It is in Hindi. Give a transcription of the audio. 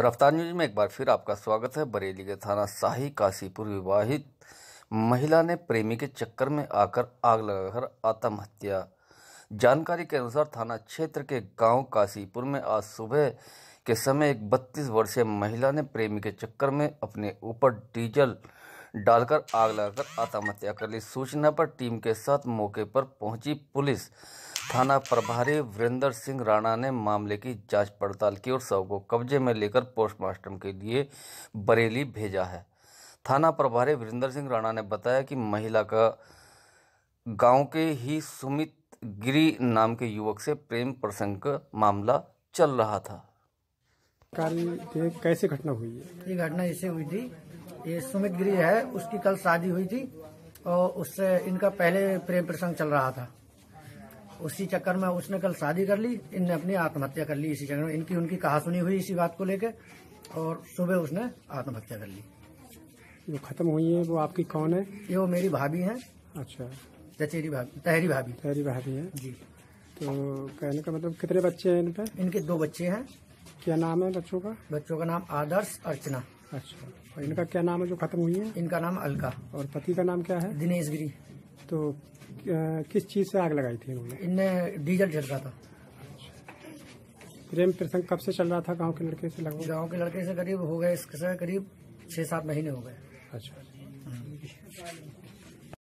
रफ्तार न्यूज में एक बार फिर आपका स्वागत है बरेली के थाना शाही काशीपुर विवाहित महिला ने प्रेमी के चक्कर में आकर आग लगाकर आत्महत्या जानकारी के अनुसार थाना क्षेत्र के गांव काशीपुर में आज सुबह के समय एक बत्तीस वर्षीय महिला ने प्रेमी के चक्कर में अपने ऊपर डीजल डालकर आग लगाकर आत्महत्या कर ली सूचना पर टीम के साथ मौके पर पहुंची पुलिस थाना प्रभारी वीरेंद्र सिंह राणा ने मामले की जांच पड़ताल की और शव को कब्जे में लेकर पोस्टमार्टम के लिए बरेली भेजा है थाना प्रभारी वीरेंद्र सिंह राणा ने बताया कि महिला का गांव के ही सुमित गिरी नाम के युवक से प्रेम प्रसंग का मामला चल रहा था कैसे घटना हुई है ये घटना ऐसे हुई थी ये सुमित गिरी है उसकी कल शादी हुई थी और उससे इनका पहले प्रेम प्रसंग चल रहा था उसी चक्कर में उसने कल शादी कर ली इनने अपनी आत्महत्या कर ली इसी चक्कर में इनकी उनकी कहा सुनी हुई इसी बात को लेकर और सुबह उसने आत्महत्या कर ली जो खत्म हुई है वो आपकी कौन है ये वो मेरी भाभी है अच्छा चचेरी भाभी तहरी भाभी तहरी भाभी है जी तो कहने का मतलब कितने बच्चे हैं इन इनके दो बच्चे हैं क्या नाम है बच्चों का बच्चों का नाम आदर्श अर्चना अच्छा और इनका क्या नाम है जो खत्म हुई है इनका नाम अलका और पति का नाम क्या है दिनेश गिरी तो किस चीज से आग लगाई थी इन्होंने इनने डीजल जल रहा था प्रेम प्रसंग कब से चल रहा था गांव के लड़के से लगभग गांव के लड़के से करीब हो गए इसके करीब छह सात महीने हो गए अच्छा हम्म।